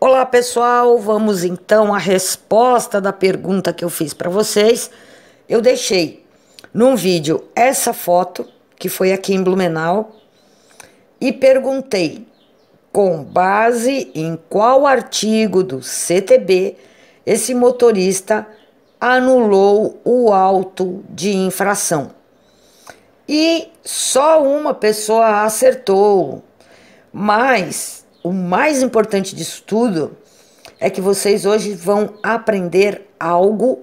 Olá, pessoal. Vamos então à resposta da pergunta que eu fiz para vocês. Eu deixei num vídeo essa foto, que foi aqui em Blumenau, e perguntei com base em qual artigo do CTB esse motorista anulou o auto de infração. E só uma pessoa acertou, mas o mais importante disso tudo é que vocês hoje vão aprender algo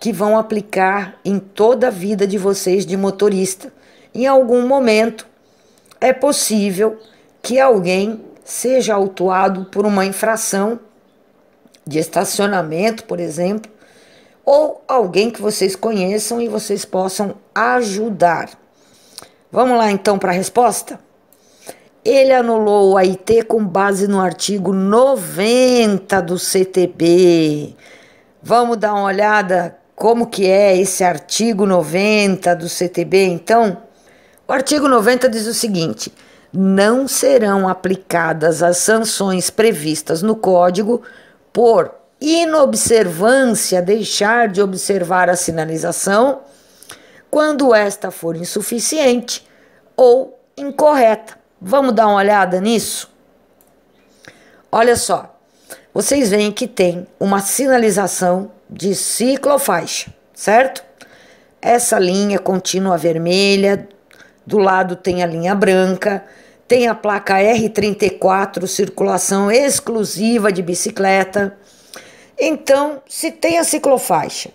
que vão aplicar em toda a vida de vocês de motorista. Em algum momento é possível que alguém seja autuado por uma infração de estacionamento, por exemplo, ou alguém que vocês conheçam e vocês possam ajudar. Vamos lá então para a resposta? ele anulou o AIT com base no artigo 90 do CTB. Vamos dar uma olhada como que é esse artigo 90 do CTB, então? O artigo 90 diz o seguinte: não serão aplicadas as sanções previstas no código por inobservância, deixar de observar a sinalização, quando esta for insuficiente ou incorreta Vamos dar uma olhada nisso? Olha só, vocês veem que tem uma sinalização de ciclofaixa, certo? Essa linha contínua vermelha, do lado tem a linha branca, tem a placa R34, circulação exclusiva de bicicleta. Então, se tem a ciclofaixa,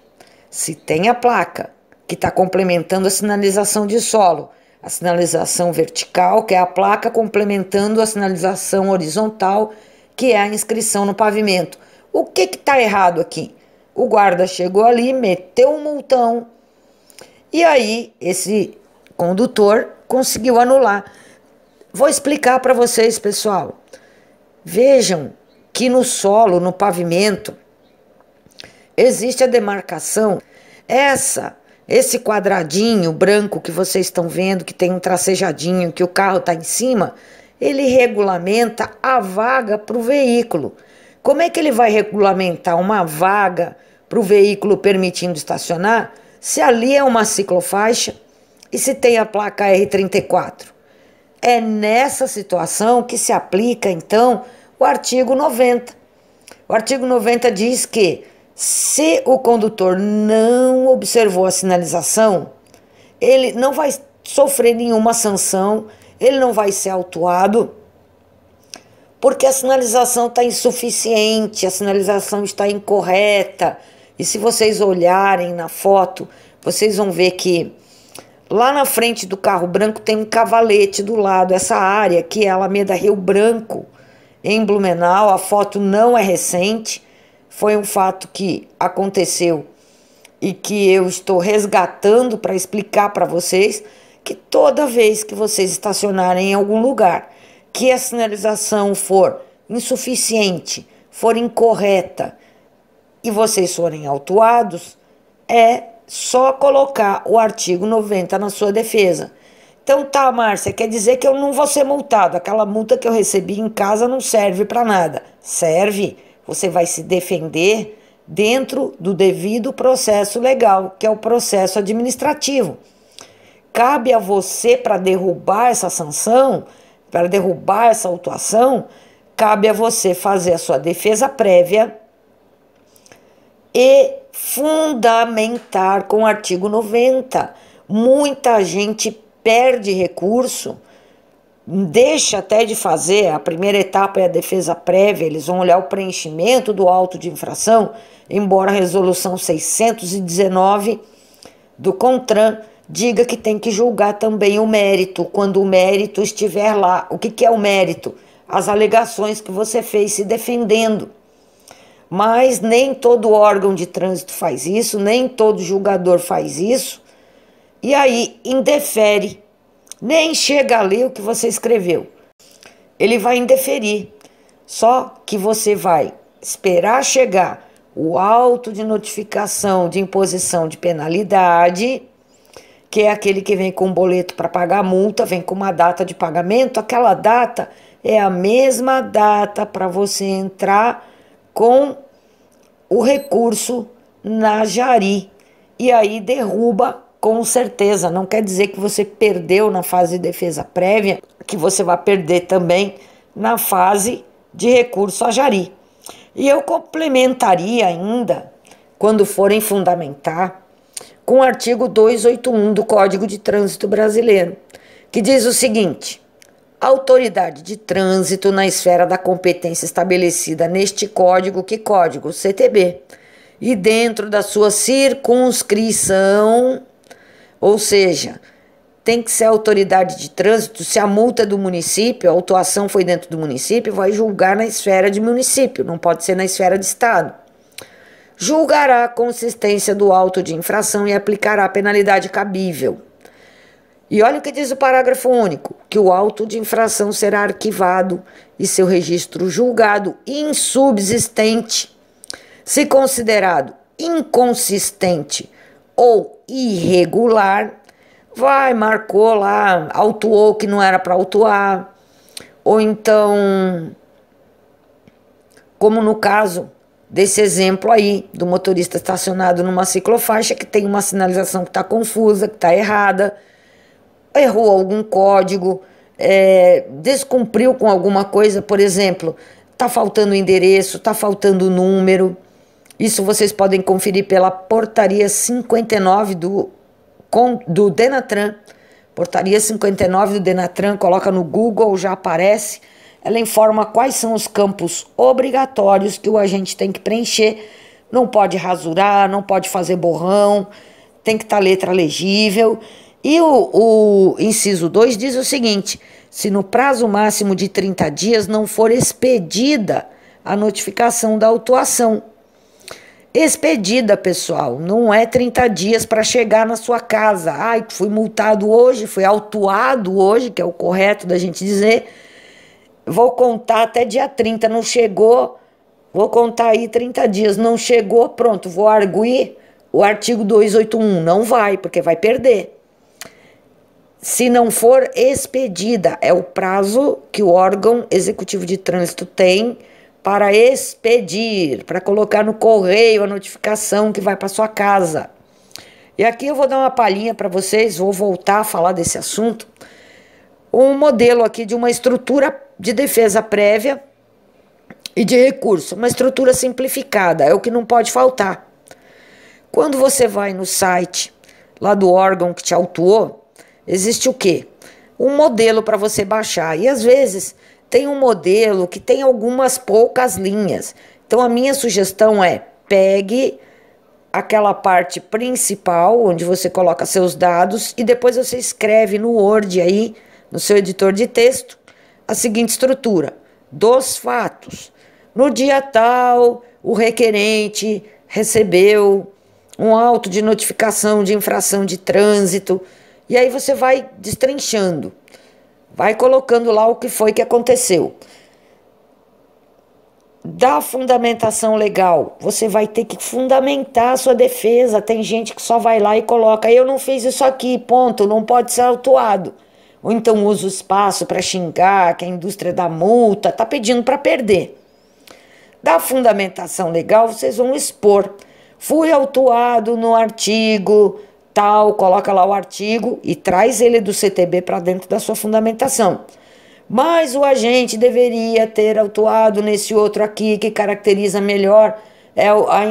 se tem a placa que está complementando a sinalização de solo, a sinalização vertical, que é a placa complementando a sinalização horizontal, que é a inscrição no pavimento. O que está errado aqui? O guarda chegou ali, meteu um multão, e aí esse condutor conseguiu anular. Vou explicar para vocês, pessoal. Vejam que no solo, no pavimento, existe a demarcação. Essa esse quadradinho branco que vocês estão vendo, que tem um tracejadinho, que o carro está em cima, ele regulamenta a vaga para o veículo. Como é que ele vai regulamentar uma vaga para o veículo permitindo estacionar se ali é uma ciclofaixa e se tem a placa R34? É nessa situação que se aplica, então, o artigo 90. O artigo 90 diz que se o condutor não observou a sinalização, ele não vai sofrer nenhuma sanção, ele não vai ser autuado, porque a sinalização está insuficiente, a sinalização está incorreta. E se vocês olharem na foto, vocês vão ver que lá na frente do carro branco tem um cavalete do lado, essa área que é a Alameda Rio Branco, em Blumenau, a foto não é recente, foi um fato que aconteceu e que eu estou resgatando para explicar para vocês que toda vez que vocês estacionarem em algum lugar que a sinalização for insuficiente, for incorreta e vocês forem autuados, é só colocar o artigo 90 na sua defesa. Então tá, Márcia, quer dizer que eu não vou ser multado. Aquela multa que eu recebi em casa não serve para nada. Serve você vai se defender dentro do devido processo legal, que é o processo administrativo. Cabe a você para derrubar essa sanção, para derrubar essa autuação, cabe a você fazer a sua defesa prévia e fundamentar com o artigo 90. Muita gente perde recurso deixa até de fazer, a primeira etapa é a defesa prévia, eles vão olhar o preenchimento do auto de infração, embora a resolução 619 do CONTRAN diga que tem que julgar também o mérito, quando o mérito estiver lá. O que, que é o mérito? As alegações que você fez se defendendo. Mas nem todo órgão de trânsito faz isso, nem todo julgador faz isso, e aí indefere nem chega a ler o que você escreveu. Ele vai indeferir, só que você vai esperar chegar o auto de notificação de imposição de penalidade, que é aquele que vem com um boleto para pagar multa, vem com uma data de pagamento, aquela data é a mesma data para você entrar com o recurso na Jari e aí derruba com certeza. Não quer dizer que você perdeu na fase de defesa prévia, que você vai perder também na fase de recurso a Jari. E eu complementaria ainda, quando forem fundamentar, com o artigo 281 do Código de Trânsito Brasileiro, que diz o seguinte: a autoridade de trânsito na esfera da competência estabelecida neste código, que código? CTB, e dentro da sua circunscrição ou seja, tem que ser a autoridade de trânsito, se a multa é do município, a autuação foi dentro do município, vai julgar na esfera de município, não pode ser na esfera de estado. Julgará a consistência do auto de infração e aplicará a penalidade cabível. E olha o que diz o parágrafo único: que o auto de infração será arquivado e seu registro julgado insubsistente, se considerado inconsistente ou irregular, vai, marcou lá, autuou que não era para autuar, ou então, como no caso desse exemplo aí, do motorista estacionado numa ciclofaixa que tem uma sinalização que está confusa, que está errada, errou algum código, é, descumpriu com alguma coisa, por exemplo, está faltando endereço, está faltando número. Isso vocês podem conferir pela portaria 59 do, do Denatran. Portaria 59 do Denatran, coloca no Google, já aparece. Ela informa quais são os campos obrigatórios que o agente tem que preencher. Não pode rasurar, não pode fazer borrão, tem que estar tá letra legível. E o, o inciso 2 diz o seguinte: se no prazo máximo de 30 dias não for expedida a notificação da autuação expedida, pessoal. Não é 30 dias para chegar na sua casa. Ai, fui multado hoje, fui autuado hoje, que é o correto da gente dizer. Vou contar até dia 30, não chegou. Vou contar aí 30 dias, não chegou, pronto, vou arguir o artigo 281. Não vai, porque vai perder. Se não for expedida, é o prazo que o órgão executivo de trânsito tem para expedir, para colocar no correio a notificação que vai para sua casa. E aqui eu vou dar uma palhinha para vocês, vou voltar a falar desse assunto. Um modelo aqui de uma estrutura de defesa prévia e de recurso, uma estrutura simplificada, é o que não pode faltar. Quando você vai no site lá do órgão que te autuou, existe o quê? Um modelo para você baixar. E às vezes tem um modelo que tem algumas poucas linhas. Então a minha sugestão é pegue aquela parte principal onde você coloca seus dados e depois você escreve no Word aí, no seu editor de texto, a seguinte estrutura: dos fatos. No dia tal, o requerente recebeu um auto de notificação de infração de trânsito, e aí você vai destrinchando. Vai colocando lá o que foi que aconteceu. Da fundamentação legal, você vai ter que fundamentar a sua defesa. Tem gente que só vai lá e coloca: eu não fiz isso aqui, ponto, não pode ser autuado. Ou então usa o espaço para xingar, que a indústria da multa está pedindo para perder. Da fundamentação legal, vocês vão expor. Fui autuado no artigo tal, coloca lá o artigo e traz ele do CTB para dentro da sua fundamentação. Mas o agente deveria ter autuado nesse outro aqui que caracteriza melhor, é,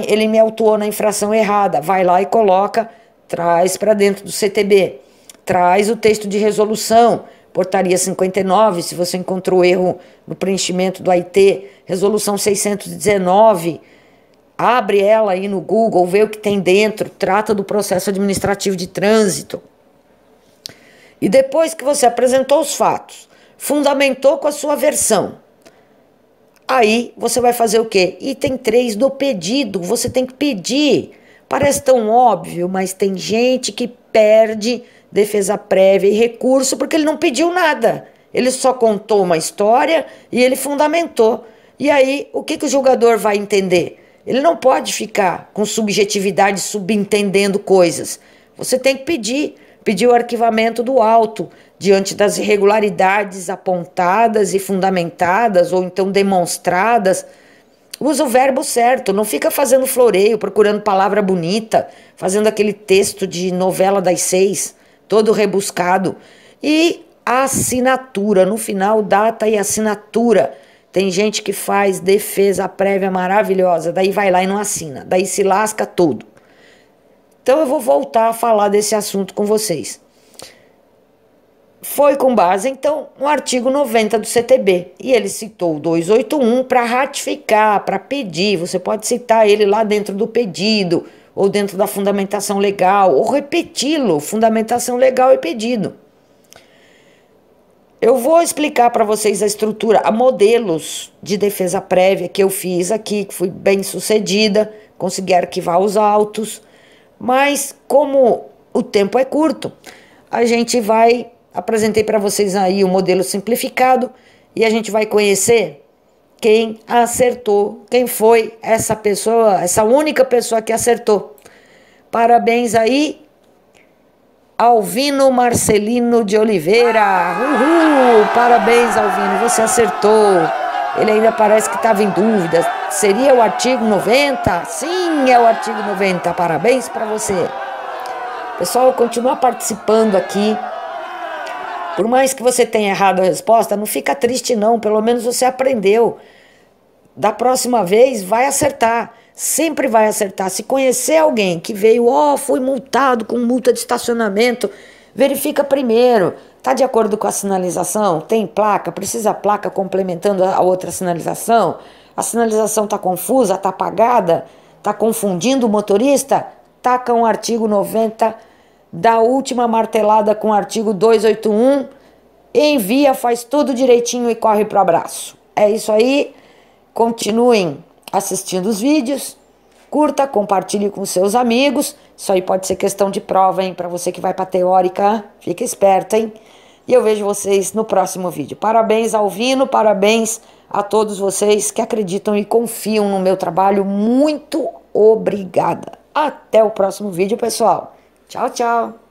ele me autuou na infração errada. Vai lá e coloca, traz para dentro do CTB. Traz o texto de resolução, portaria 59, se você encontrou erro no preenchimento do AIT, resolução 619 Abre ela aí no Google, vê o que tem dentro, trata do processo administrativo de trânsito. E depois que você apresentou os fatos, fundamentou com a sua versão. Aí você vai fazer o quê? Item 3 do pedido. Você tem que pedir. Parece tão óbvio, mas tem gente que perde defesa prévia e recurso porque ele não pediu nada. Ele só contou uma história e ele fundamentou. E aí, o que, que o julgador vai entender? Ele não pode ficar com subjetividade subentendendo coisas. Você tem que pedir, pedir o arquivamento do auto diante das irregularidades apontadas e fundamentadas ou então demonstradas. Usa o verbo certo, não fica fazendo floreio, procurando palavra bonita, fazendo aquele texto de novela das seis, todo rebuscado. E assinatura, no final, data e assinatura tem gente que faz defesa prévia maravilhosa, daí vai lá e não assina, daí se lasca todo. Então eu vou voltar a falar desse assunto com vocês. Foi com base, então, no artigo 90 do CTB. E ele citou o 281 para ratificar, para pedir. Você pode citar ele lá dentro do pedido, ou dentro da fundamentação legal, ou repeti-lo, fundamentação legal e pedido. Eu vou explicar para vocês a estrutura, a modelos de defesa prévia que eu fiz aqui, que fui bem sucedida, consegui arquivar os autos, mas como o tempo é curto, a gente vai apresentei para vocês aí o modelo simplificado e a gente vai conhecer quem acertou, quem foi essa pessoa, essa única pessoa que acertou. Parabéns aí Alvino Marcelino de Oliveira. Uhul! Parabéns, Alvino, você acertou. Ele ainda parece que estava em dúvida. Seria o artigo 90? Sim, é o artigo 90. Parabéns para você. Pessoal, continua participando aqui. Por mais que você tenha errado a resposta, não fica triste não, pelo menos você aprendeu. Da próxima vez vai acertar sempre vai acertar. Se conhecer alguém que veio, ó, oh, foi multado com multa de estacionamento, verifica primeiro. Tá de acordo com a sinalização? Tem placa? Precisa placa complementando a outra sinalização? A sinalização tá confusa, tá apagada, tá confundindo o motorista? Taca um artigo 90 da última martelada com o artigo 281, envia, faz tudo direitinho e corre pro abraço. É isso aí. Continuem assistindo os vídeos. Curta, compartilhe com seus amigos. Isso aí pode ser questão de prova, hein? Para você que vai para teórica, fica esperta, hein? E eu vejo vocês no próximo vídeo. Parabéns, ao Vino, parabéns a todos vocês que acreditam e confiam no meu trabalho. Muito obrigada. Até o próximo vídeo, pessoal. Tchau, tchau.